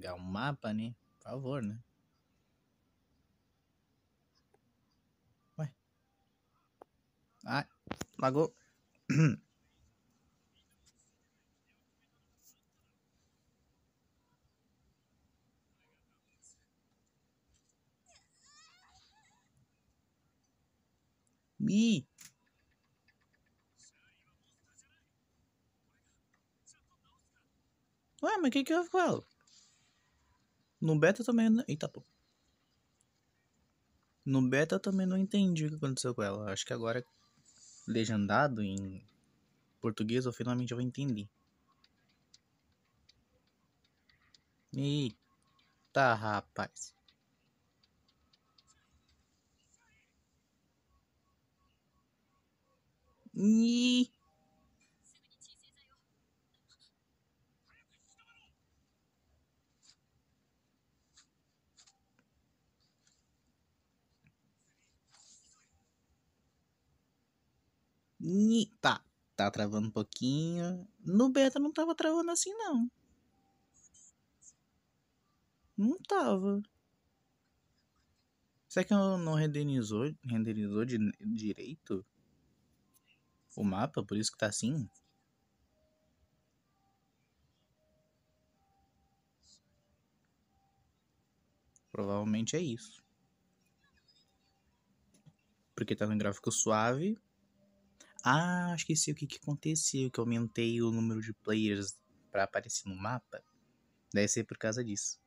pegar um mapa, né? Por favor, né? Ué. Ai, lagou. Mi. Ué, mas o que que eu falo? No beta também. Não... Eita, pô. No beta eu também não entendi o que aconteceu com ela. Acho que agora, é legendado em português, eu finalmente vou entender. Eita, rapaz. Ih. Ni, tá, tá travando um pouquinho. No beta não tava travando assim, não. Não tava. Será que não renderizou, renderizou de, direito o mapa? Por isso que tá assim? Provavelmente é isso. Porque tá no gráfico suave ah, esqueci o que, que aconteceu, que aumentei o número de players para aparecer no mapa. Deve ser por causa disso.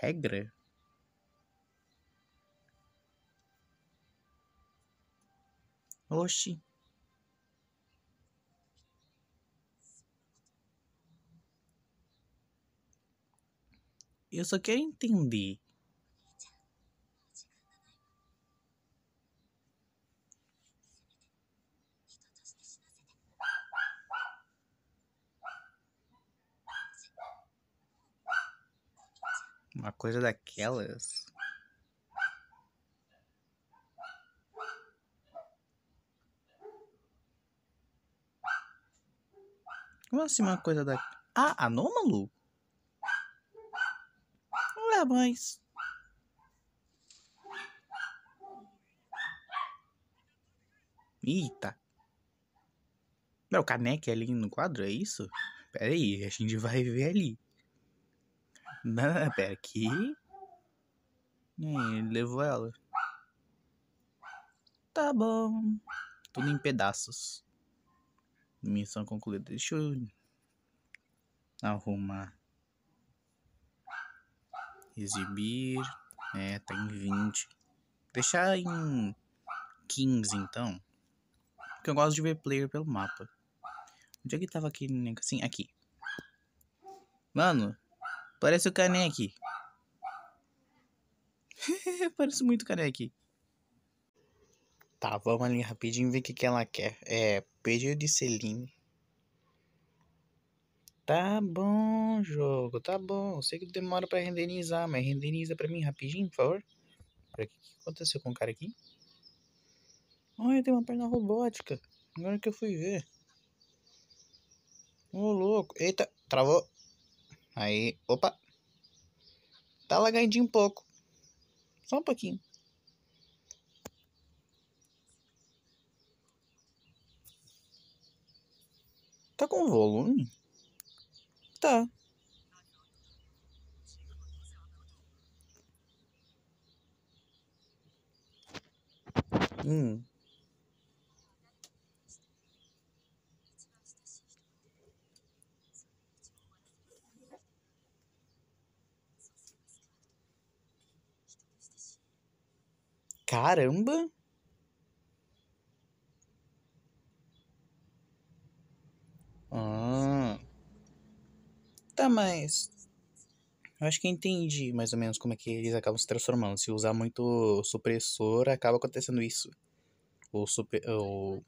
Regra? Oxi. Eu só quero entender. Uma coisa daquelas. Como assim uma coisa da. Ah, anômalo? mulher mais. Eita. Não, o caneque é ali no quadro, é isso? Pera aí, a gente vai ver ali. Não, pera, aqui. Ele levou ela. Tá bom. Tudo em pedaços. Missão concluída. Deixa eu arrumar exibir, né, tá em 20. Deixar em 15 então, porque eu gosto de ver player pelo mapa. Onde é que tava aquele negocinho? Assim, aqui. Mano, parece o Kanek. parece muito Kané Tá, vamos ali rapidinho ver o que, que ela quer. É, pedido de Celine. Tá bom, jogo, tá bom. Sei que demora para renderizar, mas renderiza para mim rapidinho, por favor. o que, que aconteceu com o cara aqui? Olha, tem uma perna robótica. Agora que eu fui ver. Ô, oh, louco. Eita, travou. Aí, opa. Tá lagadinho um pouco. Só um pouquinho. Tá com volume? Tá. Hum. Caramba! Ah. Tá, mas. Eu acho que entendi mais ou menos como é que eles acabam se transformando. Se usar muito supressor, acaba acontecendo isso. Ou super. Ou...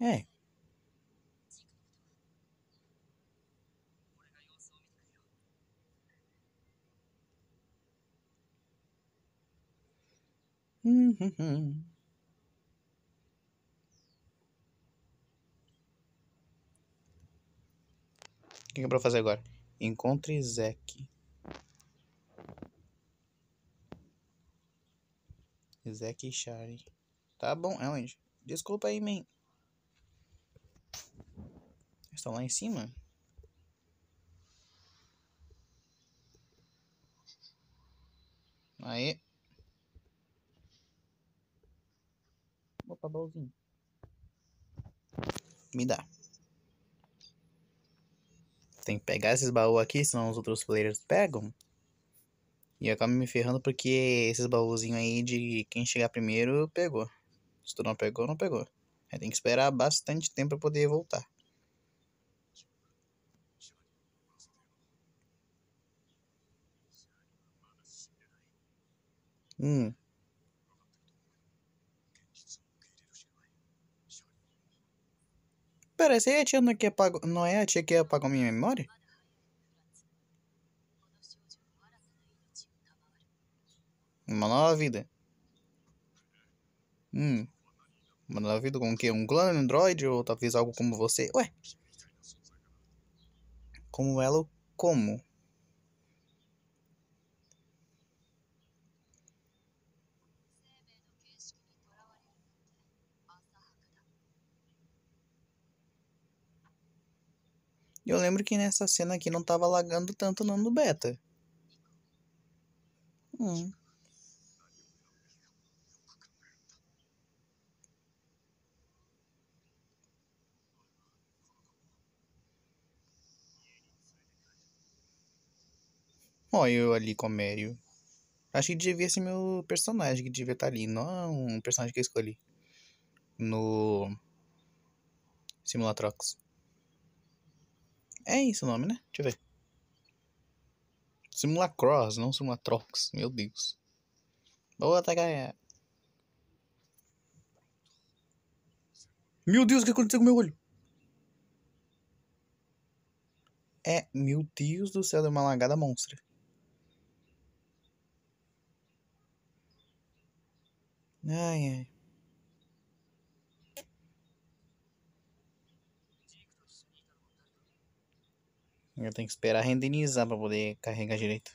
É. Hum, hum, hum. O que é pra fazer agora? Encontre Zeke. Zeke e Shari. Tá bom, é onde? Desculpa aí, man. Estão lá em cima? Aí. Opa, baúzinho. Me dá tem que pegar esses baús aqui, senão os outros players pegam. E eu acabo me ferrando porque esses baúzinhos aí de quem chegar primeiro pegou. Se tu não pegou, não pegou. Aí tem que esperar bastante tempo pra poder voltar. Hum. Pera, essa aí é a tia não, que apagou, não é a tia que apagou minha memória? Uma nova vida. Hum. Uma nova vida com o quê? Um clone, um ou talvez algo como você? Ué. Como ela? Como? Eu lembro que nessa cena aqui não tava lagando tanto não no beta. Hum. Olha eu ali com o Mario. Acho que devia ser meu personagem que devia estar tá ali, não um personagem que eu escolhi. No Simulatrox. É isso o nome, né? Deixa eu ver. Simulacross, não Simulatrox. Meu Deus. Boa, Takaya. Tá, meu Deus, o que aconteceu com meu olho? É, meu Deus do céu, deu uma lagada monstra. Ai, ai. Eu tenho que esperar renderizar para poder carregar direito.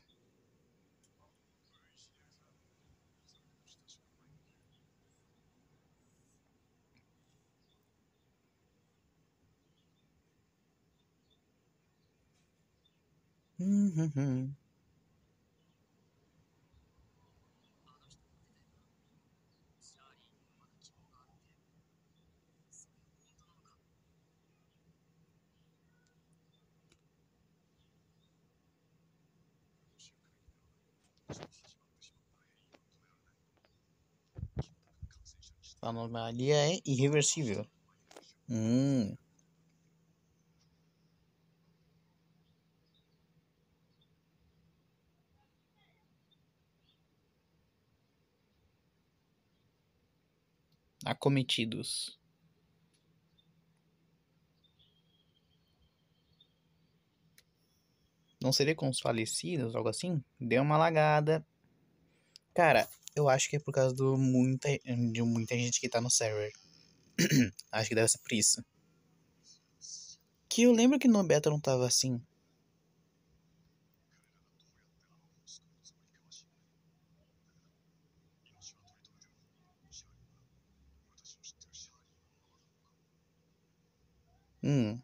Mm-hmm. A anomalia é irreversível. Hum. Acometidos. Não seria com os falecidos, algo assim? Deu uma lagada. Cara, eu acho que é por causa do muita, de muita gente que tá no server. acho que deve ser por isso. Que eu lembro que no beta não tava assim. Hum.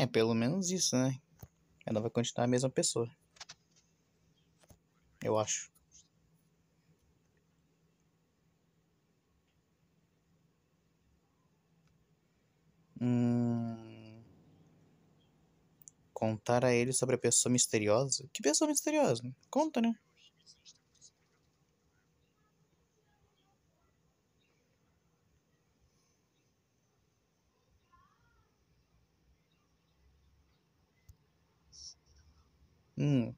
É, pelo menos isso, né? Ela vai continuar a mesma pessoa. Eu acho. Hum... Contar a ele sobre a pessoa misteriosa? Que pessoa misteriosa? Conta, né? Hum.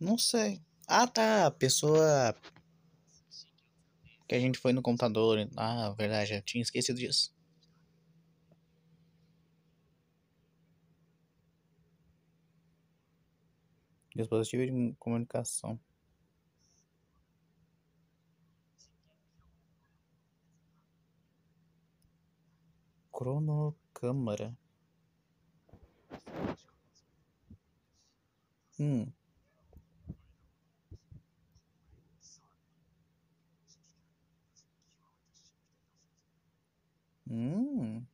Não sei. Ah, tá. pessoa. Que a gente foi no computador. Ah, verdade, eu tinha esquecido disso. dispositivo de comunicação cronocâmara. Hum. Hum.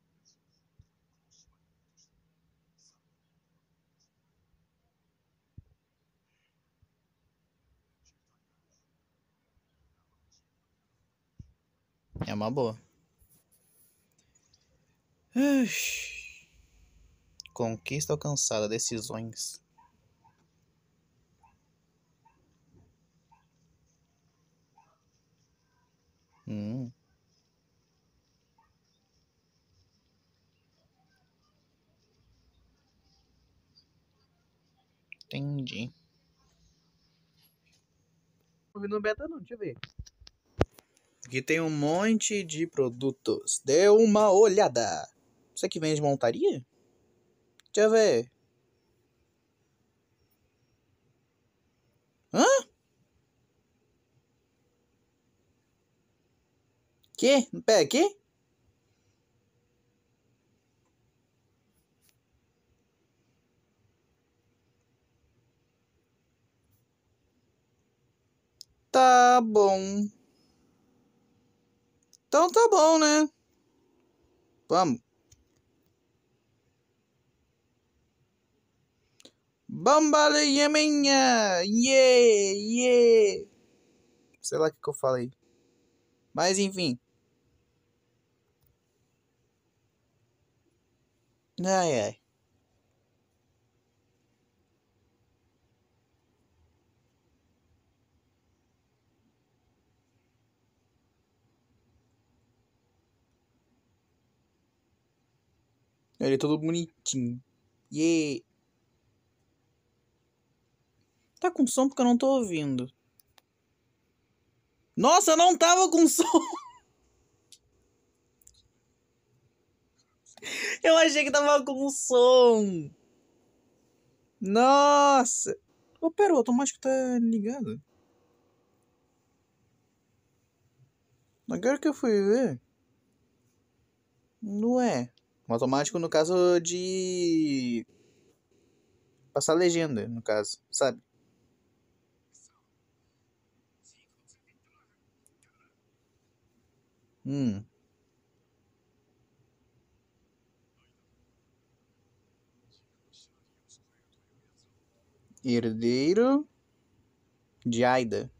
É uma boa. Conquista alcançada, decisões. Hum. Entendi. Não vi no beta não, deixa eu ver que tem um monte de produtos. Dê uma olhada. Isso aqui vende montaria? Deixa eu ver. Hã? Que? Pé aqui? Tá bom. Então tá bom, né? Vamos. Bambale Yemenha! Yeah, yeah! Sei lá o que, que eu falei. Mas enfim. Ai, ai. Ele é todo bonitinho. Yeah. Tá com som porque eu não tô ouvindo. Nossa, eu não tava com som! Eu achei que tava com som. Nossa! Ô, pera, o automático tá ligado. Agora que eu fui ver. Não é. Um automático no caso de. Passar legenda, no caso, sabe? Hum. Herdeiro de Aida.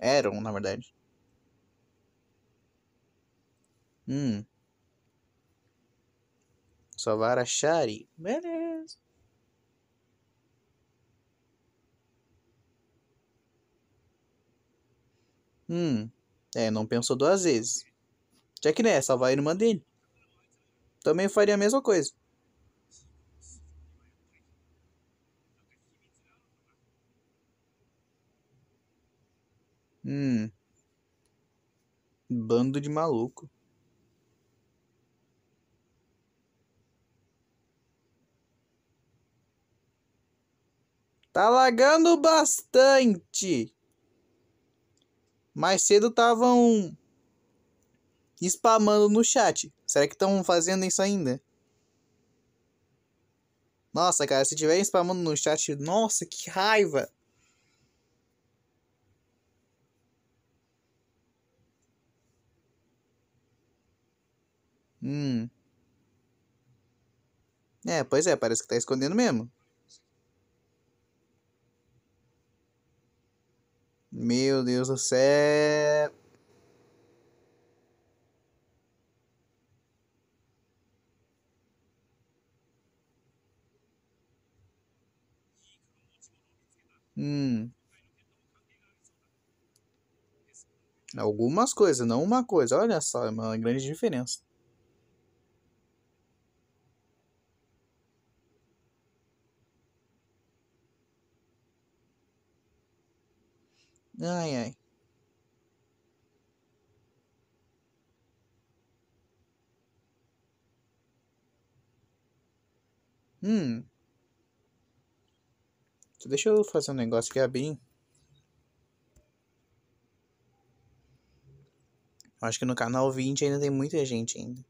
Eram, na verdade. Hum. Salvar a Shari. Beleza. Hum. É, não pensou duas vezes. Já que né, salvar a irmã dele. Também faria a mesma coisa. Hum. Bando de maluco. Tá lagando bastante. Mais cedo estavam spamando no chat. Será que estão fazendo isso ainda? Nossa, cara, se tiver spamando no chat, nossa, que raiva. Hum. É, pois é, parece que tá escondendo mesmo. Meu Deus do céu. Hum. Algumas coisas, não uma coisa. Olha só, é uma grande diferença. Ai, ai. Hum. Deixa eu fazer um negócio que é bem. Acho que no canal 20 ainda tem muita gente ainda.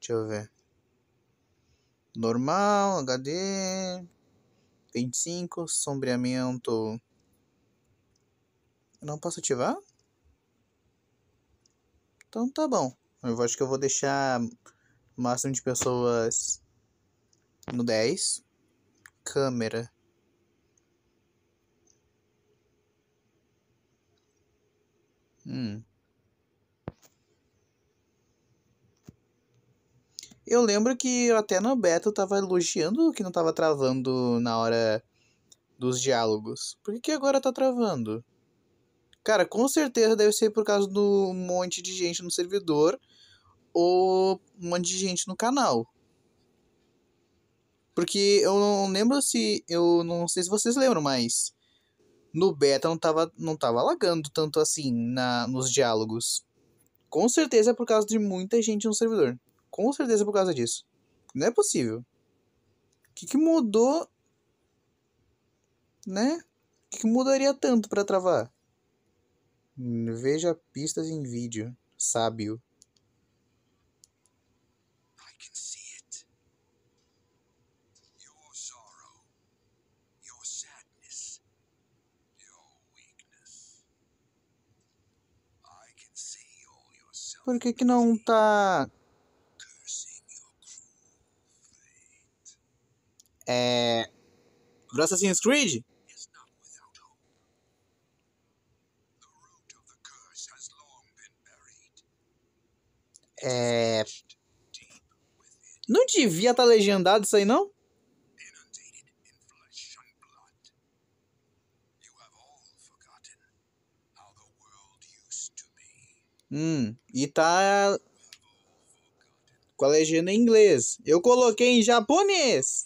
Deixa eu ver. Normal, HD. 25, sombreamento. não posso ativar? Então tá bom. Eu acho que eu vou deixar o máximo de pessoas no 10. Câmera. Hum. Eu lembro que até no beta eu tava elogiando que não tava travando na hora dos diálogos. Por que, que agora tá travando? Cara, com certeza deve ser por causa do monte de gente no servidor ou um monte de gente no canal. Porque eu não lembro se. Eu não sei se vocês lembram, mas. No beta não tava, não tava lagando tanto assim na, nos diálogos. Com certeza é por causa de muita gente no servidor. Com certeza por causa disso. Não é possível. O que, que mudou? Né? O que, que mudaria tanto para travar? Veja pistas em vídeo. Sábio. Por que que não tá É... Pro Assassin's Creed? É... Não devia estar tá legendado isso aí, não? Hum, e tá com a legenda em inglês. Eu coloquei em japonês.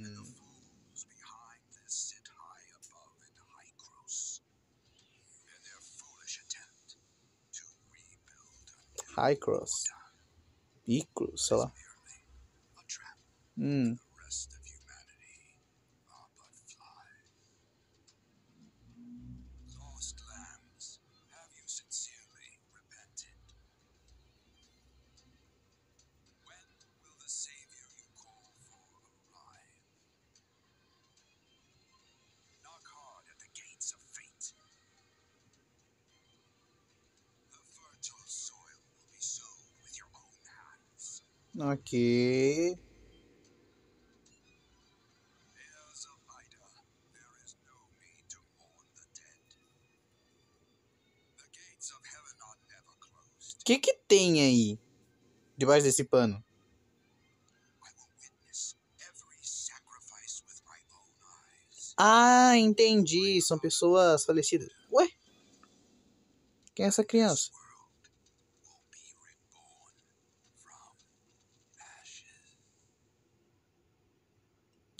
high cross, B cross, sei lá. Aqui. O que que tem aí? Debaixo desse pano? Ah, entendi. São pessoas falecidas. Ué? Quem é essa criança?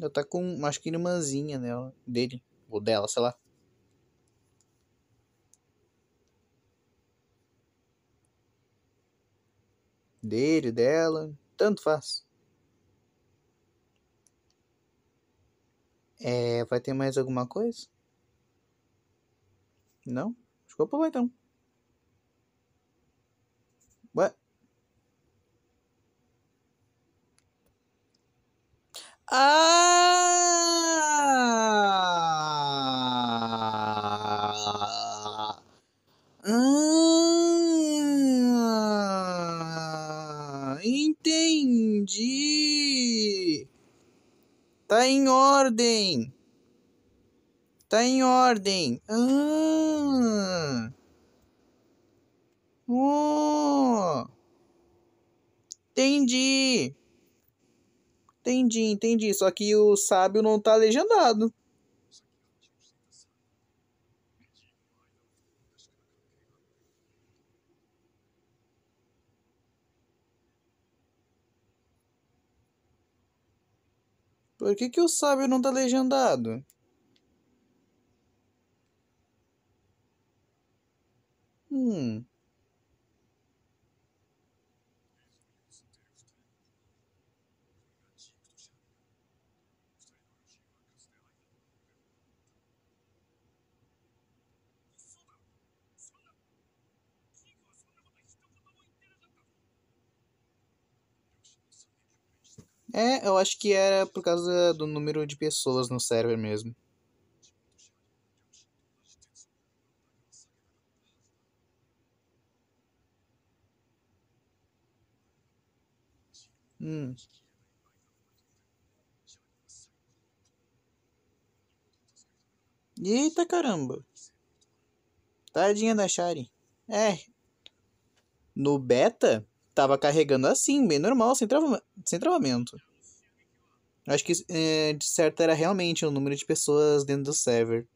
Ela tá com, acho que irmãzinha dela, dele, ou dela, sei lá. Dele, dela, tanto faz. É, vai ter mais alguma coisa? Não? desculpa por lá então. Ah! Ah! Entendi. Tá em ordem. Tá em ordem. Ah! Oh! Entendi. Entendi, entendi. Só que o sábio não tá legendado. Por que, que o sábio não tá legendado? Hum. É, eu acho que era por causa do número de pessoas no server mesmo. Hum. Eita caramba. Tadinha da Shari. É. No beta, tava carregando assim, bem normal, sem, trava sem travamento. Acho que é, de certo era realmente o número de pessoas dentro do server.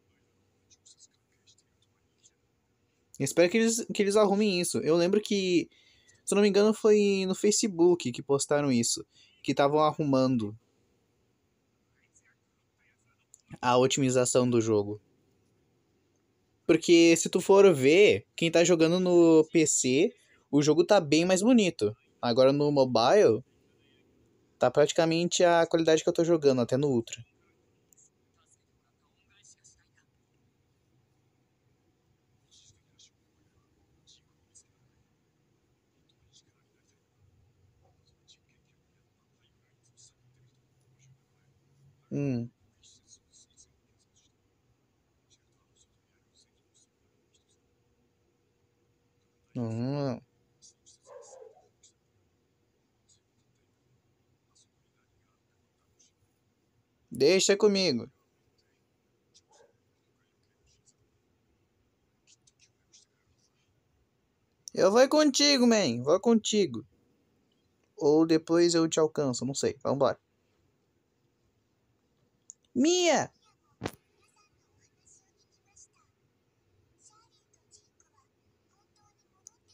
Espero que eles, que eles arrumem isso. Eu lembro que, se não me engano, foi no Facebook que postaram isso. Que estavam arrumando a otimização do jogo. Porque se tu for ver, quem tá jogando no PC o jogo tá bem mais bonito. Agora no mobile, tá praticamente a qualidade que eu tô jogando, até no Ultra. Hum. Uhum. Deixa comigo. Eu vou contigo, man. Vou contigo. Ou depois eu te alcanço, não sei. Vambora. Mia!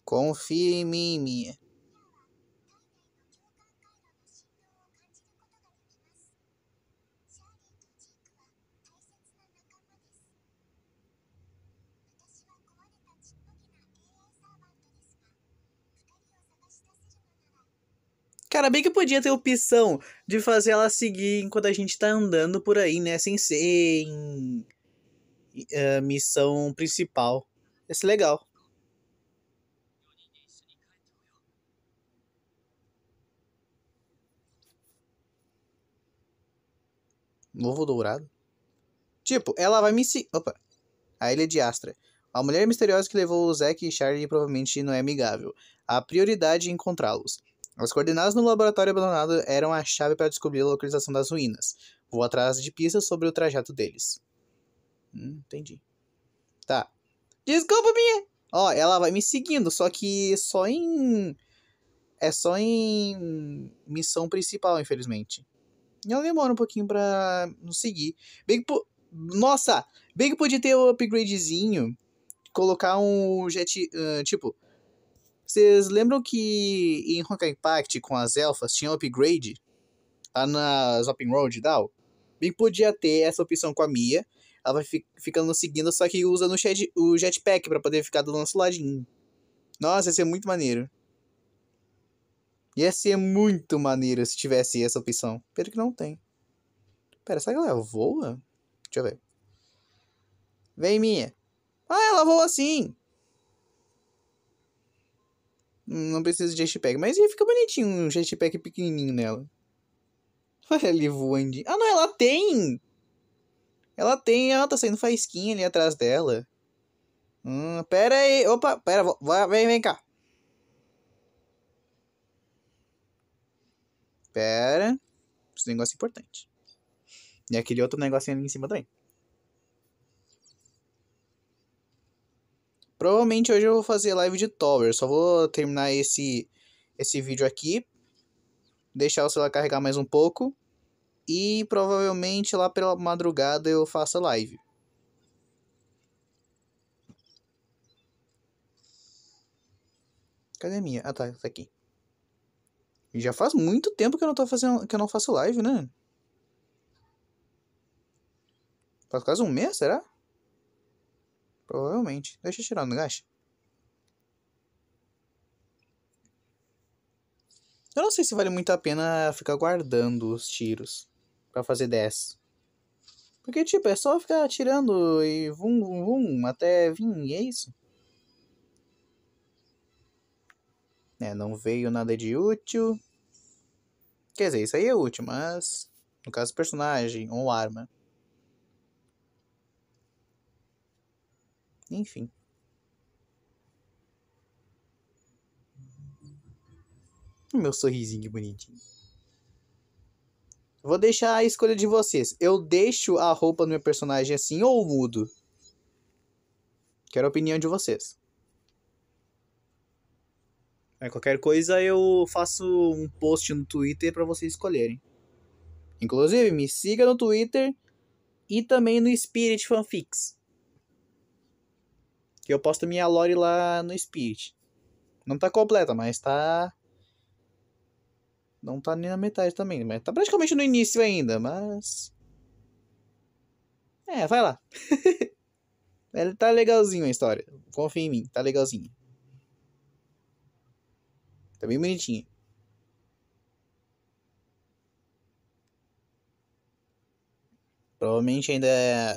Confia em mim, Mia. Cara, bem que podia ter opção de fazer ela seguir enquanto a gente tá andando por aí, né? Sem ser em uh, missão principal. Ia ser legal. Novo dourado? Tipo, ela vai me seguir. Opa! A ilha de Astra. A mulher misteriosa que levou o Zack e Charlie provavelmente não é amigável. A prioridade é encontrá-los. As coordenadas no laboratório abandonado eram a chave para descobrir a localização das ruínas. Vou atrás de pistas sobre o trajeto deles. Hum, entendi. Tá. Desculpa, minha! Ó, ela vai me seguindo, só que só em. É só em. Missão principal, infelizmente. E ela demora um pouquinho pra nos seguir. Bem que. Po... Nossa! Bem que podia ter o um upgradezinho. Colocar um jet. Uh, tipo, vocês lembram que em Honkai Impact com as elfas tinha um upgrade lá na Open Road e tal? Bem podia ter essa opção com a Mia. Ela vai fi ficando seguindo, só que usando o jetpack para poder ficar do nosso ladinho. Nossa, ia ser muito maneiro. Ia ser muito maneiro se tivesse essa opção. Pelo que não tem. Pera, será que ela voa? Deixa eu ver. Vem, minha. Ah, ela voa assim não precisa de jetpack. Mas ia ficar bonitinho um jetpack pequenininho nela. Olha ali voando. Ah, não, ela tem! Ela tem, ela tá saindo faísquinha ali atrás dela. Hum, pera aí. Opa, pera, vai, vem, vem cá. Pera. Esse negócio é importante. E aquele outro negocinho ali em cima também. Provavelmente hoje eu vou fazer live de Tower. Só vou terminar esse, esse vídeo aqui. Deixar o celular carregar mais um pouco. E provavelmente lá pela madrugada eu faço live. Cadê a minha? Ah, tá, tá aqui. Já faz muito tempo que eu não tô fazendo, que eu não faço live, né? Faz quase um mês, será? Provavelmente. Deixa eu tirar o gás. Eu não sei se vale muito a pena ficar guardando os tiros para fazer 10. Porque, tipo, é só ficar atirando e vum, vum, vum, até vir, e é isso. É, não veio nada de útil. Quer dizer, isso aí é útil, mas... No caso, personagem ou arma. Enfim. Meu sorrisinho bonitinho. Vou deixar a escolha de vocês. Eu deixo a roupa do meu personagem assim ou mudo? Quero a opinião de vocês. É, qualquer coisa eu faço um post no Twitter para vocês escolherem. Inclusive, me siga no Twitter e também no Spirit Fanfics. Que eu posto minha lore lá no Spirit. Não tá completa, mas tá. Não tá nem na metade também. Mas tá praticamente no início ainda, mas. É, vai lá. Ele tá legalzinho a história. Confia em mim, tá legalzinho. Tá bem bonitinho. Provavelmente ainda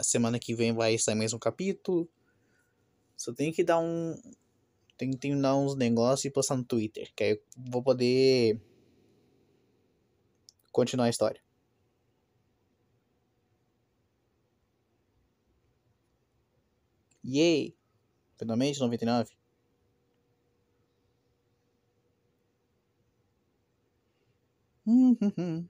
semana que vem vai sair mais um capítulo. Só tem que dar um. Tem que dar uns negócios e postar no Twitter. Que aí eu vou poder. Continuar a história. Yay! Finalmente 99. Hum, hum, hum.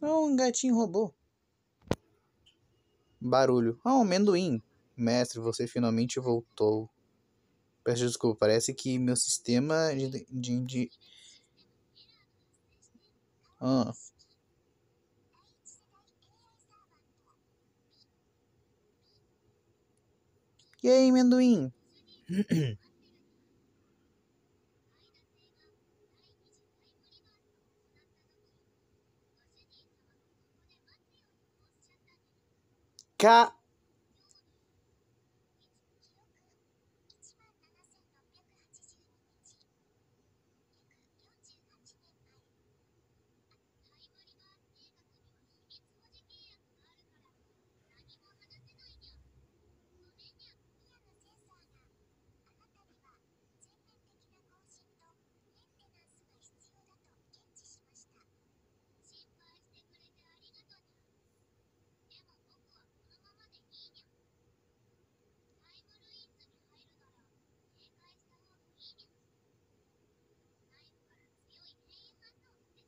Ah, um gatinho robô. Barulho. Ah, um amendoim. Mestre, você finalmente voltou. Peço desculpa, parece que meu sistema de. de, de... Ah. E aí, amendoim? K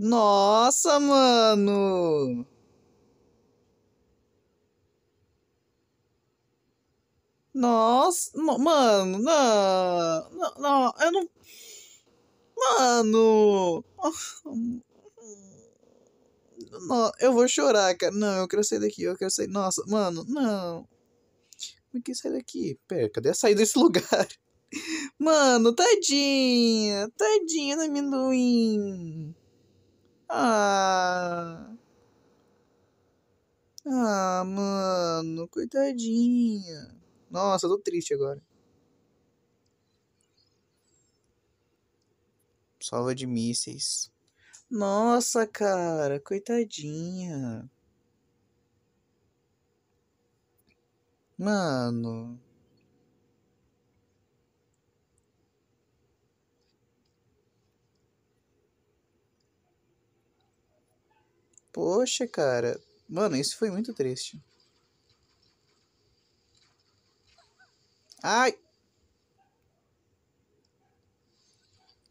Nossa, mano! Nossa, mano, não, não, não, eu não. Mano! Não, eu vou chorar, cara. Não, eu quero sair daqui, eu quero sair. Nossa, mano, não. Como que sai daqui? Pera, cadê a saída desse lugar? Mano, tadinha, tadinha da amendoim. Ah. Ah, mano, coitadinha. Nossa, tô triste agora. Salva de mísseis. Nossa, cara, coitadinha. Mano. Poxa, cara. Mano, isso foi muito triste. Ai!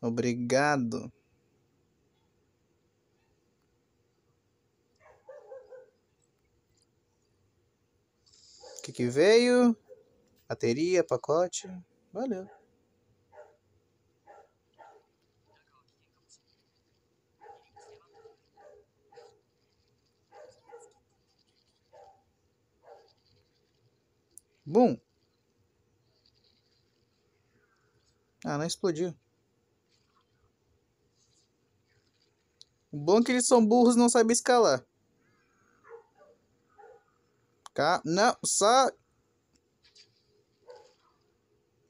Obrigado. O que, que veio? Bateria, pacote. Valeu. Bum! Ah, não explodiu. O bom é que eles são burros e não sabem escalar. Cá, não, sai!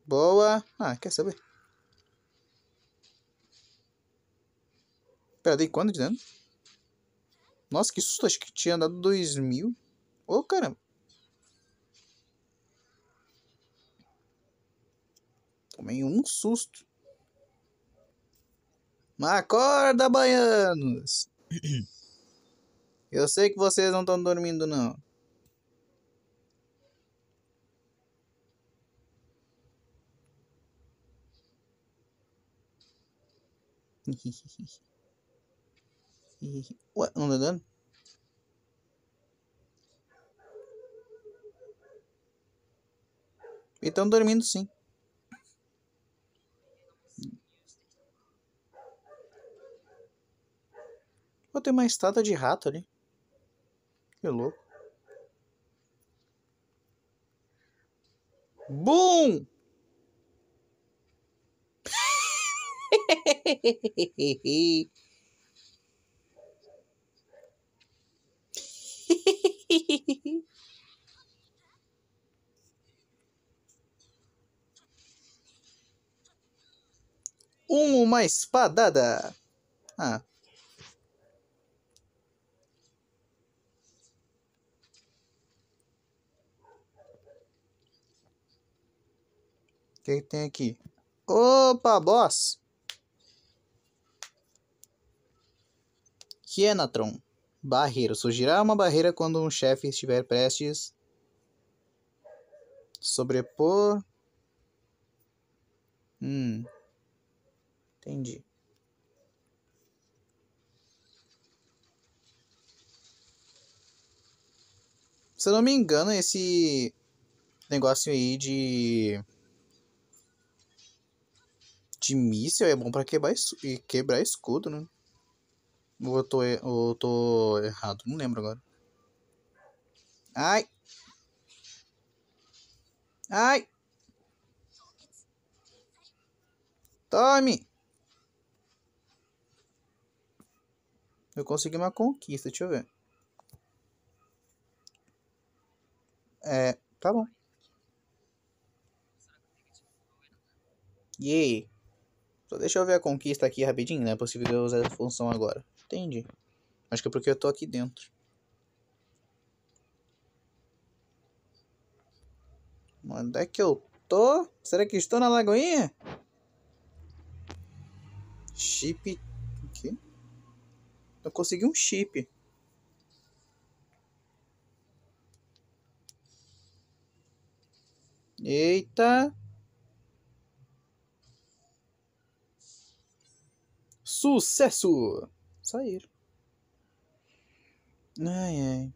Boa! Ah, quer saber? Pera, dei quanto de dano? Nossa, que susto! Acho que tinha dado dois mil. Ô, oh, caramba! Tomei um susto. acorda, baianos! Eu sei que vocês não estão dormindo, não. Ué, não dano? E estão dormindo sim. Pô, tem uma estátua de rato ali. Que louco. Boom! uma espadada. Ah, que, que tem aqui? Opa, boss! Kienatron. Barreira. Surgirá uma barreira quando um chefe estiver prestes sobrepor. Hum. Entendi. Se eu não me engano, esse negócio aí de de míssil é bom pra quebrar, e quebrar escudo, né? Ou eu tô, ou eu tô errado, não lembro agora. Ai! Ai! Tome! Eu consegui uma conquista, deixa eu ver. É, tá bom. E yeah. Só deixa eu ver a conquista aqui rapidinho, né? É possível eu usar essa função agora. Entendi. Acho que é porque eu tô aqui dentro. Onde é que eu tô? Será que estou na lagoinha? Chip... O quê? Eu consegui um chip. Eita... Sucesso! Sair. Ai, ai.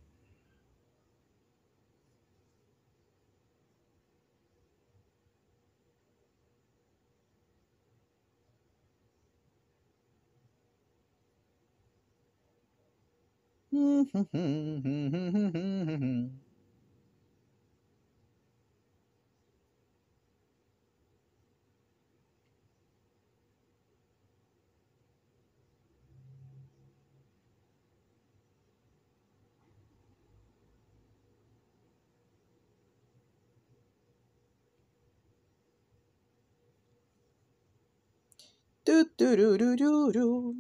Tururururu.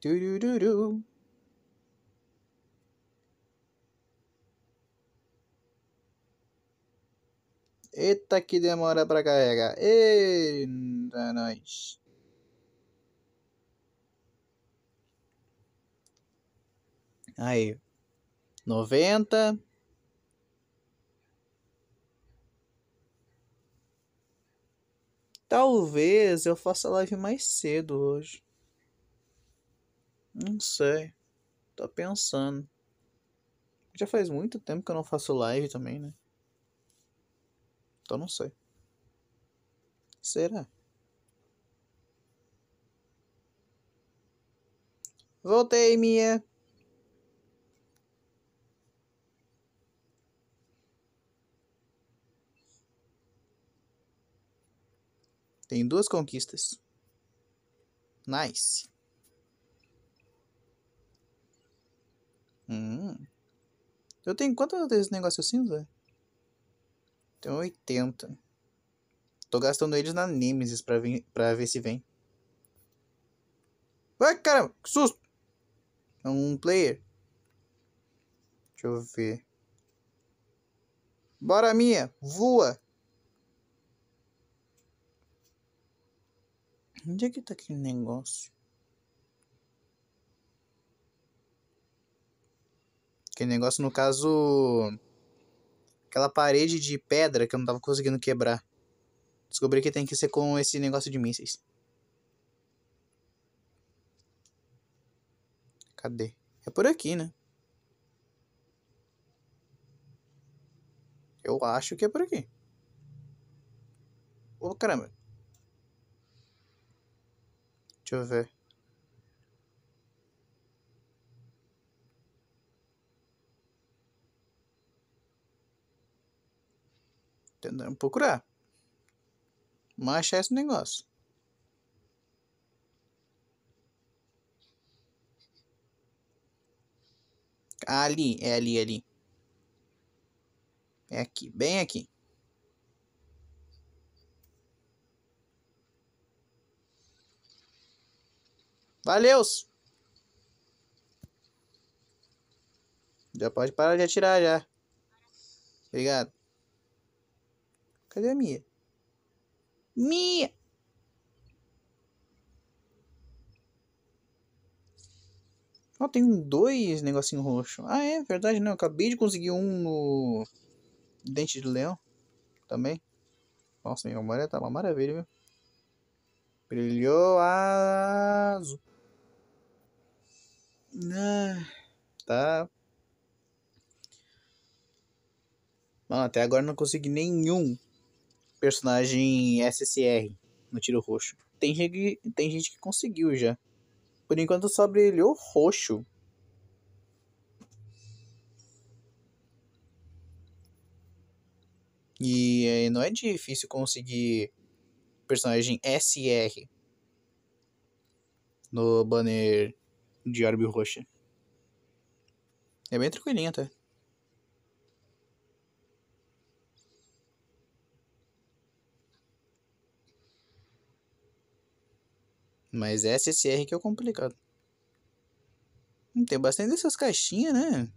Turururu. Eita que demora pra carregar. Eita nós. Aí. noventa Talvez eu faça live mais cedo hoje. Não sei. Tô pensando. Já faz muito tempo que eu não faço live também, né? Então não sei. Será? Voltei, Mia. Tem duas conquistas. Nice. Hum. Eu tenho quantas desses negócios assim, cinza? Tenho 80. Tô gastando eles na Nemesis pra, vir, pra ver se vem. ué caramba! Que susto! É um player. Deixa eu ver. Bora, minha! Voa! Onde é que tá aquele negócio? Aquele negócio, no caso. Aquela parede de pedra que eu não tava conseguindo quebrar. Descobri que tem que ser com esse negócio de mísseis. Cadê? É por aqui, né? Eu acho que é por aqui. Ô, oh, caramba. Deixa eu ver. Tentando procurar. Mas achar esse negócio. Ah, ali, é ali, ali. É aqui, bem aqui. Valeu! Já pode parar de atirar já. Obrigado. Cadê a minha? Mia! Ó, oh, tem um dois negocinho roxo. Ah, é verdade, não. Eu acabei de conseguir um no Dente de Leão também. Nossa, minha memória tá uma maravilha, viu? Brilhou azul. Ah, tá. Mano, até agora não consegui nenhum personagem SSR no tiro roxo. Tem gente, tem gente que conseguiu já. Por enquanto só brilhou roxo. E não é difícil conseguir personagem SR no banner de orbe roxa. É bem tranquilinha até. Mas é SSR que é o complicado. Hum, tem bastante dessas caixinhas, né?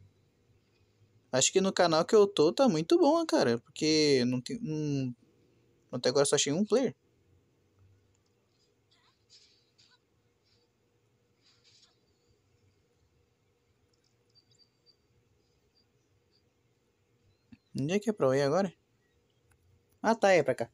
Acho que no canal que eu tô tá muito bom, cara. Porque não tem. Um... Até agora só achei um player. Onde é que é pra eu ir agora? Ah, tá, é pra cá.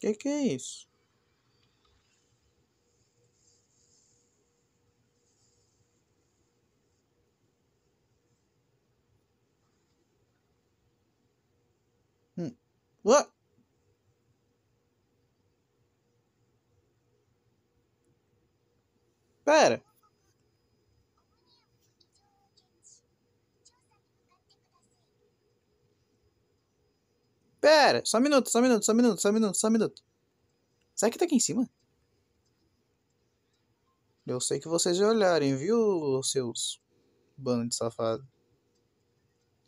Que que é isso? Hum. What? Pera. Pera, só um minuto, só um minuto, só um minuto, só um minuto, só um minuto. Será que tá aqui em cima? Eu sei que vocês já olharem, viu, seus bando de safado.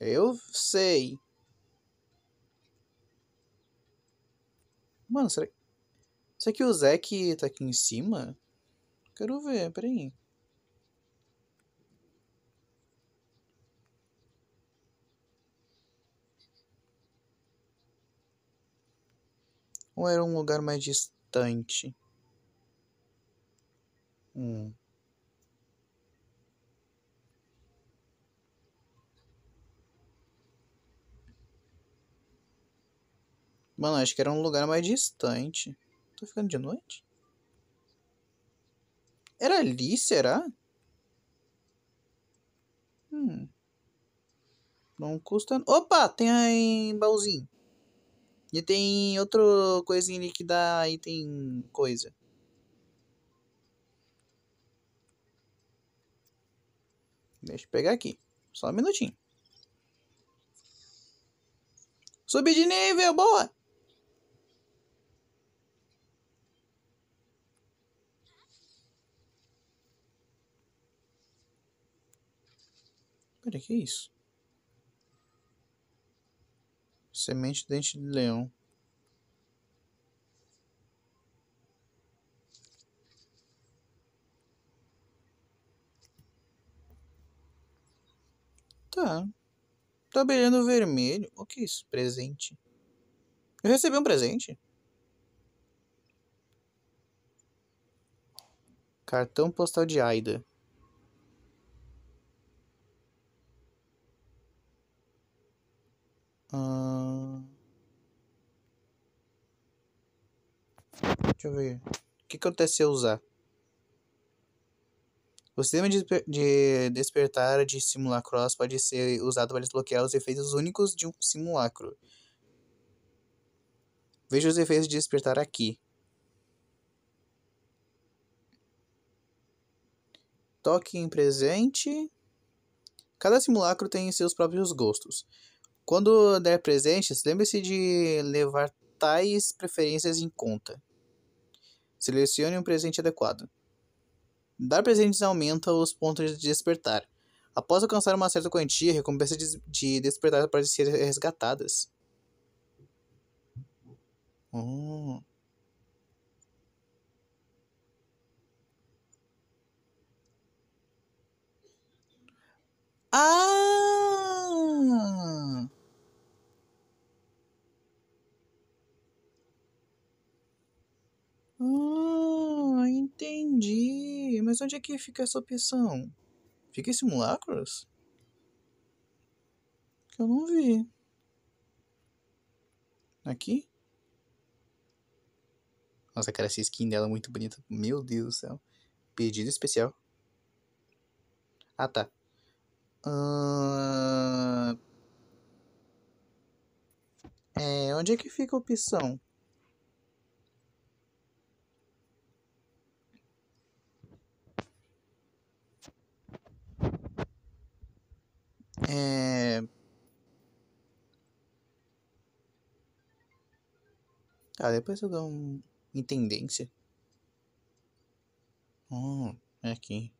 Eu sei. Mano, será que... Será que o Zack tá aqui em cima? Quero ver, peraí. Ou era um lugar mais distante? Hum. Mano, acho que era um lugar mais distante. Tô ficando de noite? Era ali, será? Hum. Não custa... Opa, tem aí baúzinho. E tem outra coisinha ali que dá item coisa. Deixa eu pegar aqui. Só um minutinho. Subi de nível, boa! Peraí, que é isso? Semente de dente de leão. Tá. Tabelhando tá vermelho. O que é isso? Presente. Eu recebi um presente? Cartão postal de Aida. deixa eu ver. O que acontece se eu usar? O sistema de, de despertar de simulacros pode ser usado para desbloquear os efeitos únicos de um simulacro. Veja os efeitos de despertar aqui. Toque em presente. Cada simulacro tem seus próprios gostos. Quando der presentes, lembre-se de levar tais preferências em conta. Selecione um presente adequado. Dar presentes aumenta os pontos de despertar. Após alcançar uma certa quantia, recompensas de despertar podem ser resgatadas. Oh. Ah! Ah, entendi. Mas onde é que fica essa opção? Fica em simulacros? Que eu não vi. Aqui? Nossa, cara, essa skin dela é muito bonita. Meu Deus do céu. Pedido especial. Ah, tá. Uh... É, onde é que fica a opção? É... Ah, depois eu dou um... em tendência. Hum, é aqui.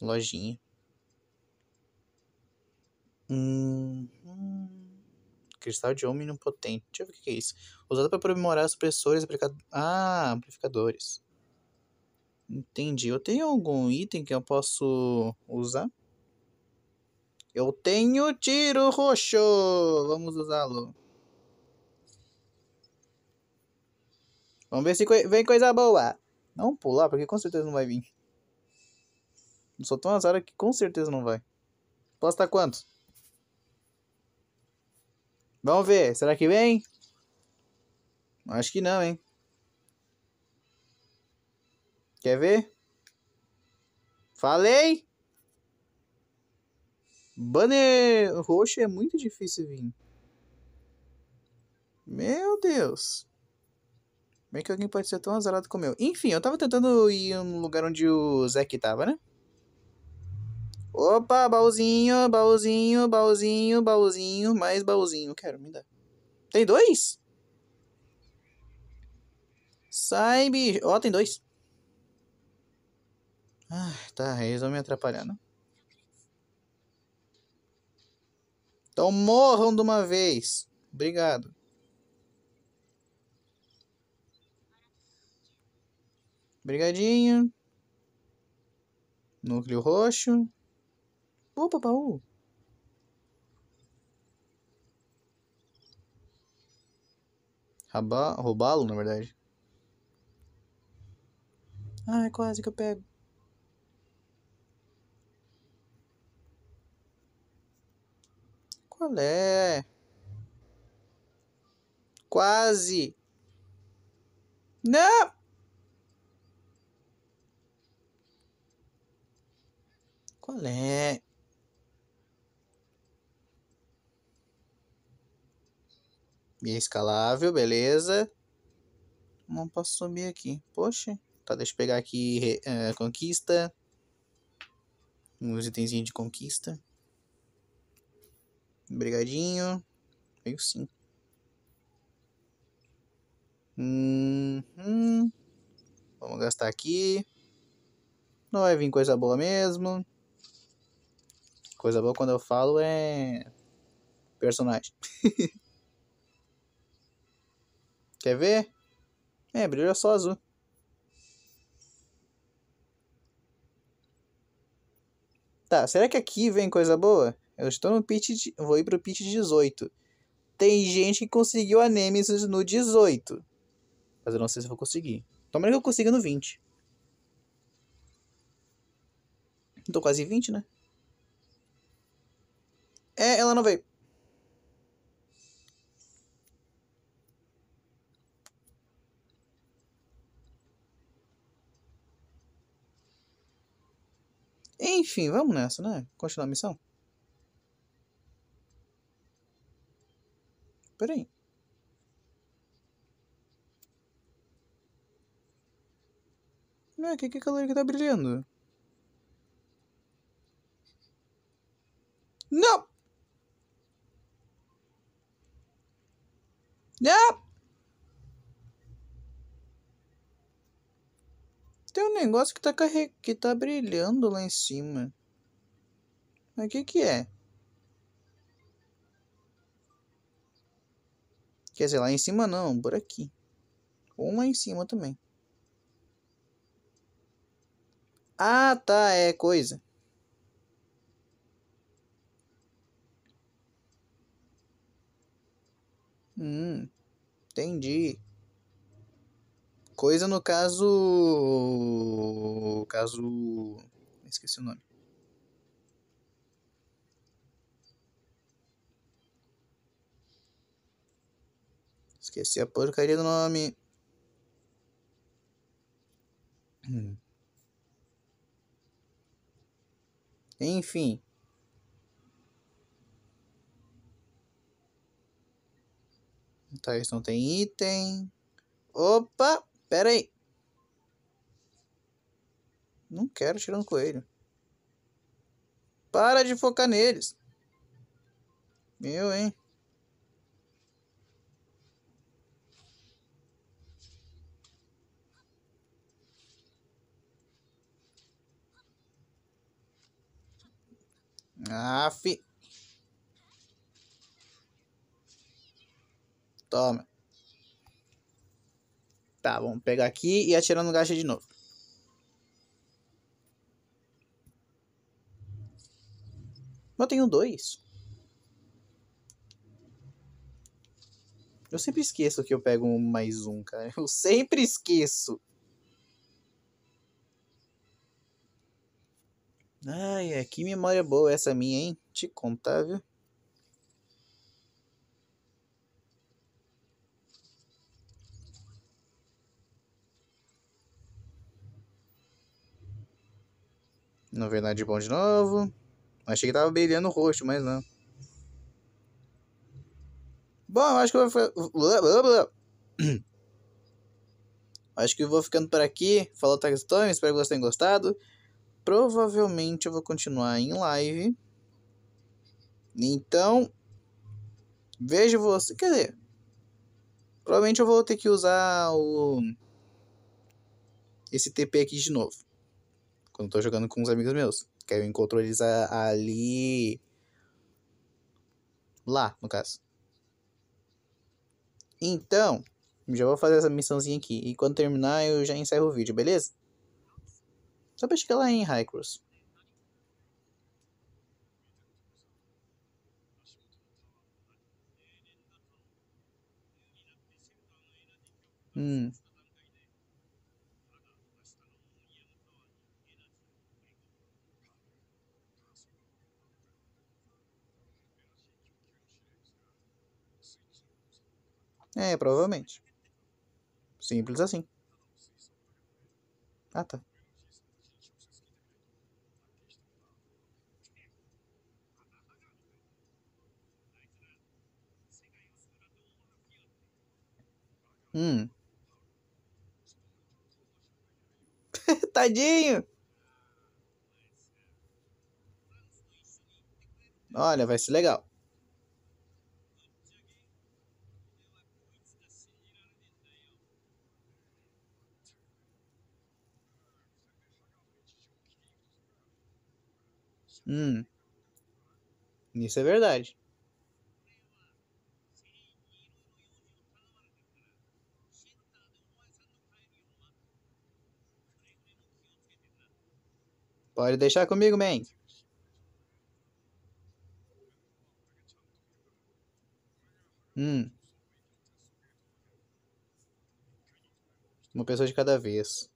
Lojinha. Hum, hum. Cristal de homem potente. Deixa eu ver o que é isso. Usado para aprimorar supressores, aplicado... ah, amplificadores. Entendi. Eu tenho algum item que eu posso usar? Eu tenho tiro roxo. Vamos usá-lo. Vamos ver se vem coisa boa. Não pular, porque com certeza não vai vir. Eu sou tão azar que com certeza não vai. Posso estar quanto? Vamos ver. Será que vem? Acho que não, hein? Quer ver? Falei! Banner roxo é muito difícil vir. Meu Deus. Como é que alguém pode ser tão azarado como eu? Enfim, eu tava tentando ir no lugar onde o Zeke tava, né? Opa, baúzinho, baúzinho, baúzinho, baúzinho, mais baúzinho. Quero, me dá. Tem dois? Sai, bicho. Ó, oh, tem dois. Ah, tá, eles vão me atrapalhando. Então morram de uma vez. Obrigado. Brigadinho. Núcleo roxo. Opa, uh, uh. baú. Roubá-lo, na verdade. Ah, quase que eu pego. qual é? Quase. Não! Qual é? Minha escalável, beleza. Não posso subir aqui. Poxa. Tá, deixa eu pegar aqui uh, conquista. Uns itenzinhos de conquista. Brigadinho. Veio sim. Uhum. Vamos gastar aqui. Não vai vir coisa boa mesmo. Coisa boa quando eu falo é. Personagem. Quer ver? É, brilha é só azul. Tá, será que aqui vem coisa boa? Eu estou no pit. De, vou ir pro pit 18. Tem gente que conseguiu a Nemesis no 18. Mas eu não sei se vou conseguir. Tomara que eu consiga no 20. Tô quase 20, né? É, ela não veio. Enfim, vamos nessa, né? Continuar a missão. Peraí. não o que é aquela que tá brilhando? Não! Não! Tem um negócio que tá, carre... que tá brilhando lá em cima. Mas o que que é? Quer dizer, lá em cima não, por aqui. Ou lá em cima também. Ah, tá, é coisa. Hum, entendi. Coisa no caso. Caso. Esqueci o nome. Esqueci a porcaria do nome. Hum. Enfim. Tá, isso não tem item. Opa, pera aí. Não quero tirar um coelho. Para de focar neles. Meu, hein? Aff. Toma. Tá, vamos pegar aqui e atirando no gacha de novo. Eu tenho dois. Eu sempre esqueço que eu pego mais um, cara. Eu sempre esqueço. Ai, é, que memória boa essa minha, hein? Te contar, tá, viu? Não veio nada de bom de novo. Achei que tava brilhando o rosto, mas não. Bom, acho que eu vou. Acho que eu vou ficando por aqui. Falou, Tagstorm. Espero que vocês tenham gostado provavelmente eu vou continuar em live. Então, vejo você. Quer dizer, provavelmente eu vou ter que usar o esse TP aqui de novo. Quando eu tô jogando com os amigos meus. Que aí eu encontro eles ali. Lá, no caso. Então, já vou fazer essa missãozinha aqui. E quando terminar, eu já encerro o vídeo, beleza? Só pra chegar lá em Hycross. Hum. É, provavelmente. Simples assim. Ah, tá. Hum. Tadinho! Olha, vai ser legal. Hum. Isso é verdade. Pode deixar comigo, man. Hum. Uma pessoa de cada vez.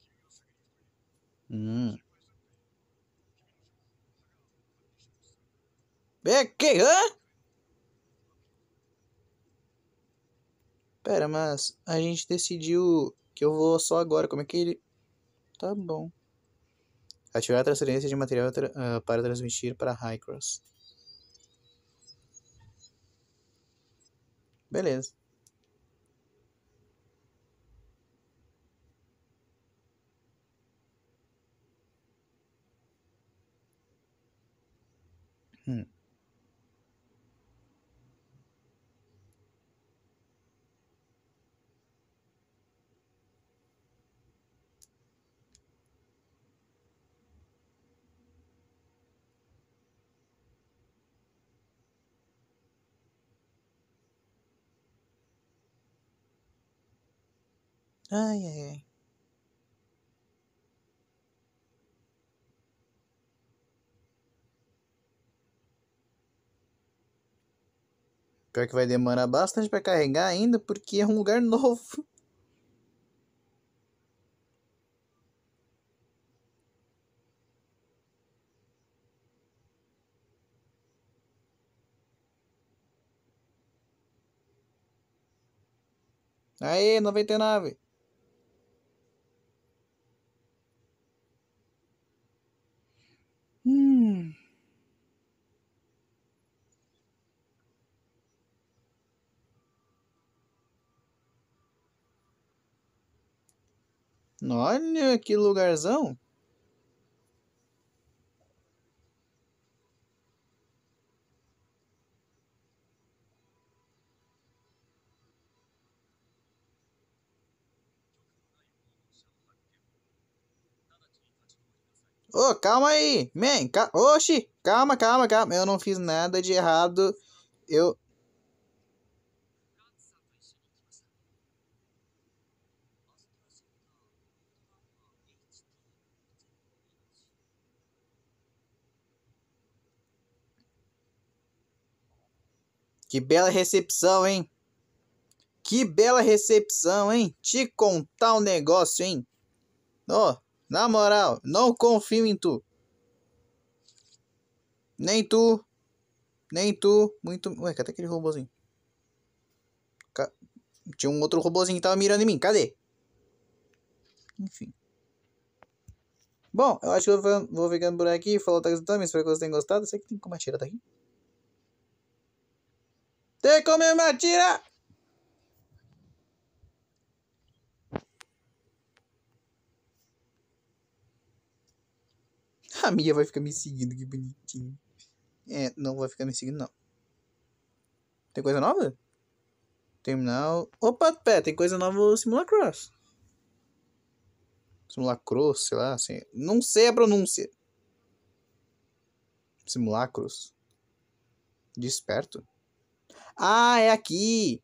Hum. É que, hã? Pera, mas a gente decidiu que eu vou só agora. Como é que ele. Tá bom. Ativar a transferência de material tra uh, para transmitir para Highcross. Beleza. Ai, ai, ai. Pior que vai demorar bastante para carregar ainda, porque é um lugar novo. Aê, 99! Olha que lugarzão! Ô, oh, calma aí! Man, cal... Oxi! Calma, calma, calma. Eu não fiz nada de errado. Eu Que bela recepção, hein? Que bela recepção, hein? Te contar um negócio, hein? Ó, oh, na moral, não confio em tu. Nem tu. Nem tu. Muito. Ué, cadê aquele robôzinho? Ca... Tinha um outro robôzinho que tava mirando em mim. Cadê? Enfim. Bom, eu acho que eu vou, ficando por aqui. Falou, tá também. Espero que vocês tenham gostado. Sei que tem como atirar daqui. Tem como me atirar? A minha vai ficar me seguindo, que bonitinho. É, não vai ficar me seguindo, não. Tem coisa nova? Terminal. Opa, pé, tem coisa nova no Simulacross. sei lá, assim. Não sei a pronúncia. Simulacros. Desperto. Ah, é aqui.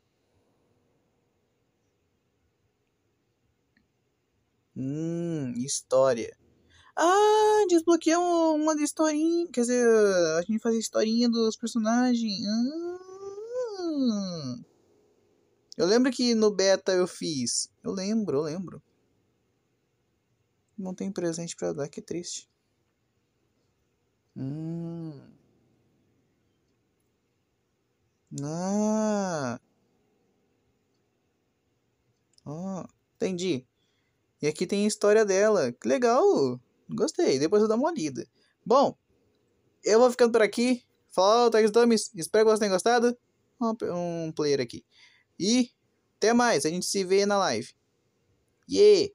Hum, história. Ah, desbloqueou uma historinha. Quer dizer, a gente faz a historinha dos personagens. Hum. Eu lembro que no beta eu fiz. Eu lembro, eu lembro. Não tem presente para dar, que triste. Hum. Ah. entendi. E aqui tem a história dela. Que legal. Gostei. Depois eu dou uma olhada. Bom, eu vou ficando por aqui. Falou, Tex Dummies. Espero que vocês tenham gostado. Um player aqui. E até mais. A gente se vê na live. Yeah!